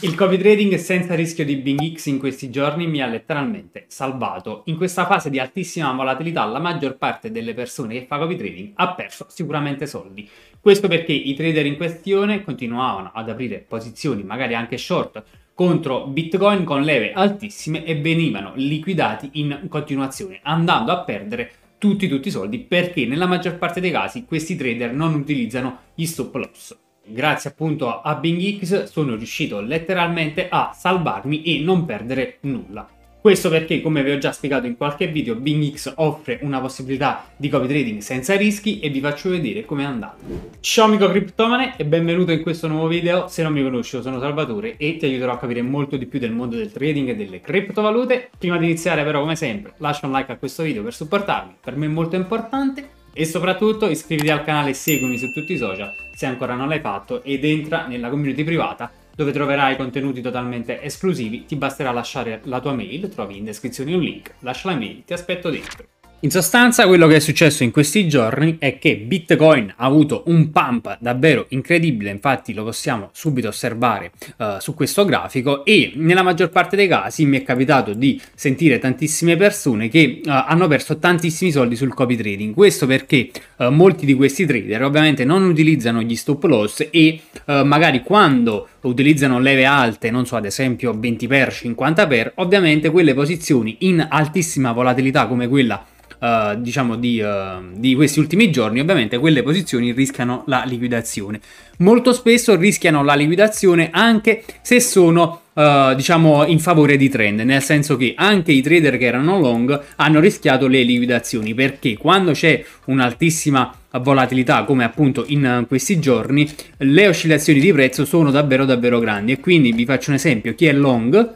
Il copy trading senza rischio di Bing X in questi giorni mi ha letteralmente salvato. In questa fase di altissima volatilità la maggior parte delle persone che fa copy trading ha perso sicuramente soldi. Questo perché i trader in questione continuavano ad aprire posizioni magari anche short contro Bitcoin con leve altissime e venivano liquidati in continuazione andando a perdere tutti tutti i soldi perché nella maggior parte dei casi questi trader non utilizzano gli stop loss grazie appunto a Bing X sono riuscito letteralmente a salvarmi e non perdere nulla. Questo perché, come vi ho già spiegato in qualche video, Bing X offre una possibilità di copy trading senza rischi e vi faccio vedere com'è andata. Ciao amico criptomane e benvenuto in questo nuovo video. Se non mi conosci io sono Salvatore e ti aiuterò a capire molto di più del mondo del trading e delle criptovalute. Prima di iniziare però, come sempre, lascia un like a questo video per supportarmi, per me è molto importante e soprattutto iscriviti al canale, seguimi su tutti i social se ancora non l'hai fatto ed entra nella community privata dove troverai contenuti totalmente esclusivi, ti basterà lasciare la tua mail, trovi in descrizione un link, lascia la mail, ti aspetto dentro. In sostanza quello che è successo in questi giorni è che Bitcoin ha avuto un pump davvero incredibile, infatti lo possiamo subito osservare uh, su questo grafico e nella maggior parte dei casi mi è capitato di sentire tantissime persone che uh, hanno perso tantissimi soldi sul copy trading, questo perché uh, molti di questi trader ovviamente non utilizzano gli stop loss e magari quando utilizzano leve alte, non so ad esempio 20 per, 50 per, ovviamente quelle posizioni in altissima volatilità come quella uh, diciamo di, uh, di, questi ultimi giorni, ovviamente quelle posizioni rischiano la liquidazione. Molto spesso rischiano la liquidazione anche se sono uh, diciamo in favore di trend, nel senso che anche i trader che erano long hanno rischiato le liquidazioni perché quando c'è un'altissima volatilità come appunto in questi giorni le oscillazioni di prezzo sono davvero davvero grandi e quindi vi faccio un esempio chi è long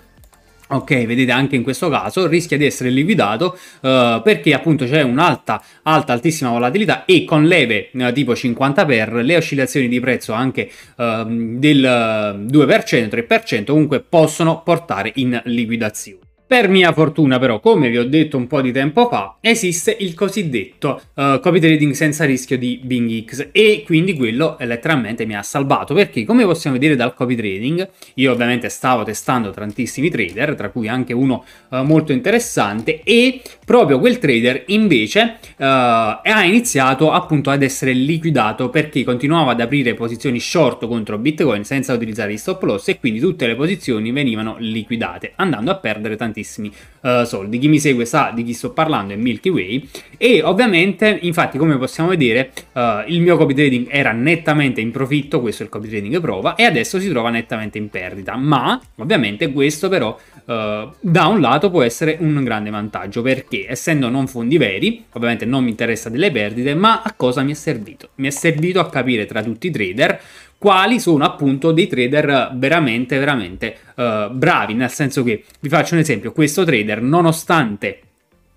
Ok, vedete anche in questo caso rischia di essere liquidato eh, perché appunto c'è un'alta, alta, altissima volatilità e con leve eh, tipo 50 per le oscillazioni di prezzo anche ehm, eh, del 2%, 3% comunque possono portare in liquidazione. Per mia fortuna però, come vi ho detto un po' di tempo fa, esiste il cosiddetto uh, copy trading senza rischio di Bing X e quindi quello letteralmente mi ha salvato perché come possiamo vedere dal copy trading, io ovviamente stavo testando tantissimi trader, tra cui anche uno uh, molto interessante e proprio quel trader invece uh, ha iniziato appunto ad essere liquidato perché continuava ad aprire posizioni short contro Bitcoin senza utilizzare i stop loss e quindi tutte le posizioni venivano liquidate andando a perdere tantissimi tantissimi uh, soldi. Chi mi segue sa di chi sto parlando, è Milky Way. E ovviamente, infatti, come possiamo vedere, uh, il mio copy trading era nettamente in profitto, questo è il copy trading prova, e adesso si trova nettamente in perdita. Ma ovviamente questo però Uh, da un lato può essere un grande vantaggio perché essendo non fondi veri ovviamente non mi interessa delle perdite ma a cosa mi è servito? Mi è servito a capire tra tutti i trader quali sono appunto dei trader veramente, veramente eh, bravi. Nel senso che, vi faccio un esempio, questo trader nonostante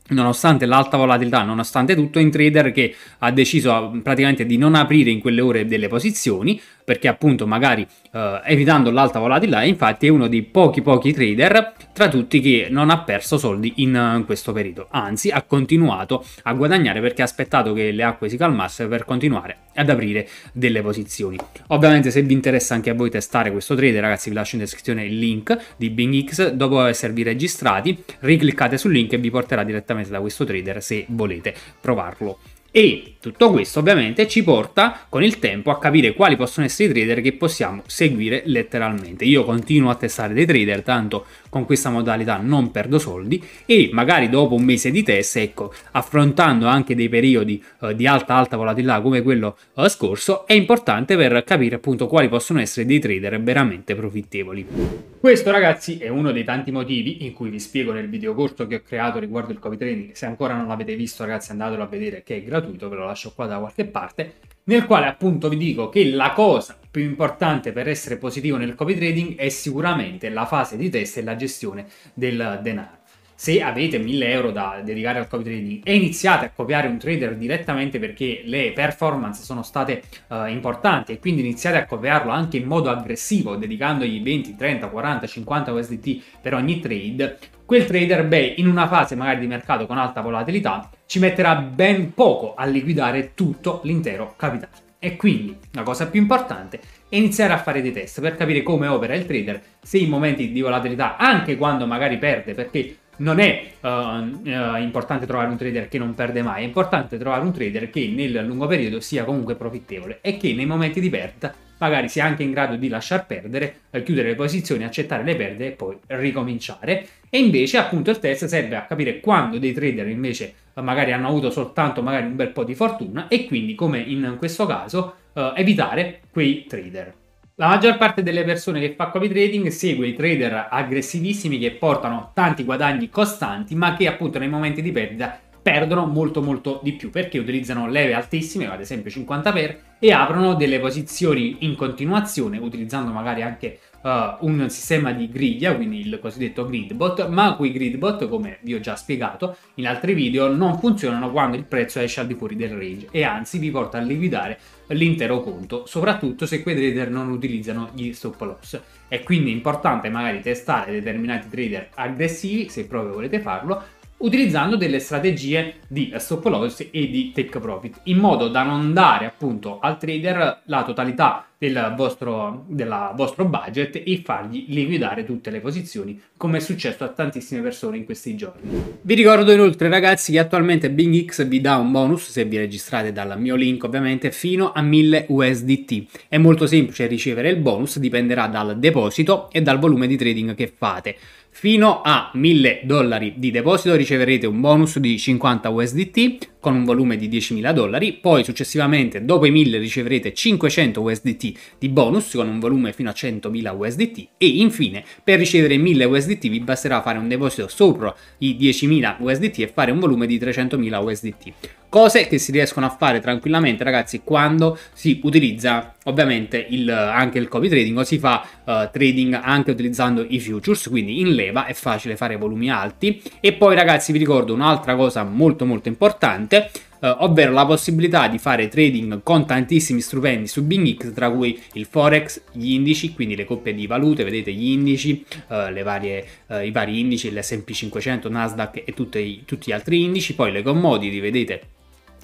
nonostante l'alta volatilità, nonostante tutto, è un trader che ha deciso eh, praticamente di non aprire in quelle ore delle posizioni, perché appunto magari eh, evitando l'alta volatilità infatti è uno dei pochi pochi trader tra tutti che non ha perso soldi in, in eh, questo periodo, anzi ha continuato a guadagnare perché ha aspettato che le acque si calmassero per continuare ad aprire delle posizioni. Ovviamente se vi interessa anche a voi testare questo trade ragazzi vi lascio in descrizione il link di BingX, dopo esservi registrati ricliccate sul link e vi porterà direttamente da questo trader se volete provarlo. E tutto questo ovviamente ci porta con il tempo a capire quali possono essere i trader che possiamo seguire letteralmente. Io continuo a testare dei trader, tanto con questa modalità non perdo soldi e magari dopo un mese di test, ecco, affrontando anche dei periodi eh, di alta alta volatilità come quello eh, scorso, è importante per capire appunto quali possono essere dei trader veramente profittevoli. Questo ragazzi è uno dei tanti motivi in cui vi spiego nel video corto che ho creato riguardo il copy trading, se ancora non l'avete visto ragazzi andatelo a vedere che è gratuito, ve lo lascio qua da qualche parte, nel quale appunto vi dico che la cosa più importante per essere positivo nel copy trading è sicuramente la fase di test e la gestione del denaro se avete 1000 euro da dedicare al copy trading e iniziate a copiare un trader direttamente perché le performance sono state uh, importanti e quindi iniziate a copiarlo anche in modo aggressivo dedicandogli 20, 30, 40, 50 USDT per ogni trade, quel trader, beh, in una fase magari di mercato con alta volatilità, ci metterà ben poco a liquidare tutto l'intero capitale. E quindi la cosa più importante è iniziare a fare dei test per capire come opera il trader, se in momenti di volatilità, anche quando magari perde perché non è uh, uh, importante trovare un trader che non perde mai, è importante trovare un trader che nel lungo periodo sia comunque profittevole e che nei momenti di perdita magari sia anche in grado di lasciar perdere, eh, chiudere le posizioni, accettare le perdite e poi ricominciare. E invece appunto il test serve a capire quando dei trader invece magari hanno avuto soltanto magari un bel po' di fortuna e quindi come in questo caso evitare quei trader. La maggior parte delle persone che fa copy trading segue i trader aggressivissimi che portano tanti guadagni costanti, ma che appunto nei momenti di perdita perdono molto molto di più perché utilizzano leve altissime, ad esempio 50x, e aprono delle posizioni in continuazione utilizzando magari anche uh, un sistema di griglia, quindi il cosiddetto gridbot, ma quei gridbot, come vi ho già spiegato in altri video, non funzionano quando il prezzo esce al di fuori del range e anzi vi porta a liquidare l'intero conto, soprattutto se quei trader non utilizzano gli stop loss. È quindi importante magari testare determinati trader aggressivi se proprio volete farlo utilizzando delle strategie di stop loss e di take profit in modo da non dare appunto al trader la totalità del vostro, della vostro budget e fargli liquidare tutte le posizioni come è successo a tantissime persone in questi giorni. Vi ricordo inoltre ragazzi che attualmente BingX vi dà un bonus se vi registrate dal mio link ovviamente fino a 1000 USDT. È molto semplice ricevere il bonus, dipenderà dal deposito e dal volume di trading che fate. Fino a 1000 dollari di deposito riceverete un bonus di 50 USDT con un volume di 10.000 dollari, poi successivamente dopo i 1000 riceverete 500 USDT di bonus con un volume fino a 100.000 USDT e infine per ricevere 1000 USDT vi basterà fare un deposito sopra i 10.000 USDT e fare un volume di 300.000 USDT. Cose che si riescono a fare tranquillamente ragazzi quando si utilizza ovviamente il, anche il copy trading o si fa uh, trading anche utilizzando i futures quindi in leva è facile fare volumi alti e poi ragazzi vi ricordo un'altra cosa molto molto importante eh, ovvero la possibilità di fare trading con tantissimi strumenti su BingX, tra cui il Forex, gli indici, quindi le coppie di valute, vedete gli indici, eh, varie, eh, i vari indici, l'SP 500, Nasdaq e tutti, tutti gli altri indici, poi le commodity, vedete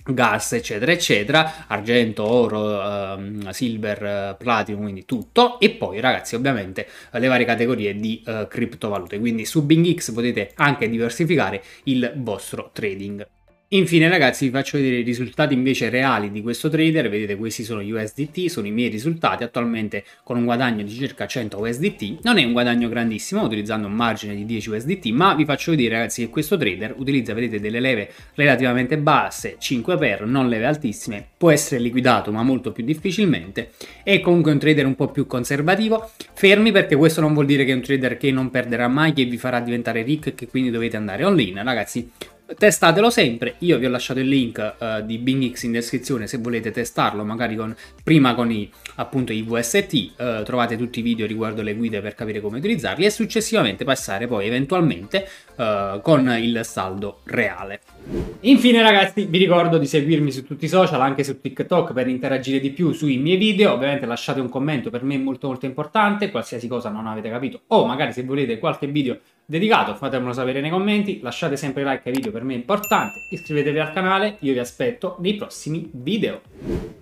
gas eccetera eccetera argento oro uh, silver uh, platinum quindi tutto e poi ragazzi ovviamente le varie categorie di eh, criptovalute quindi su BingX potete anche diversificare il vostro trading Infine ragazzi vi faccio vedere i risultati invece reali di questo trader, vedete questi sono USDT, sono i miei risultati attualmente con un guadagno di circa 100 USDT, non è un guadagno grandissimo utilizzando un margine di 10 USDT ma vi faccio vedere ragazzi che questo trader utilizza vedete delle leve relativamente basse, 5 per, non leve altissime, può essere liquidato ma molto più difficilmente, è comunque un trader un po' più conservativo, fermi perché questo non vuol dire che è un trader che non perderà mai, che vi farà diventare ricco e che quindi dovete andare online ragazzi testatelo sempre. Io vi ho lasciato il link uh, di BingX in descrizione se volete testarlo, magari con, prima con i, appunto, i VST, uh, eh, trovate tutti i video riguardo le guide per capire come utilizzarli e successivamente passare poi eventualmente uh, con il saldo reale. Infine ragazzi vi ricordo di seguirmi su tutti i social, anche su TikTok per interagire di più sui miei video, ovviamente lasciate un commento, per me è molto molto importante, qualsiasi cosa non avete capito o magari se volete qualche video dedicato, fatemelo sapere nei commenti, lasciate sempre like ai video per me è importante, iscrivetevi al canale, io vi aspetto nei prossimi video.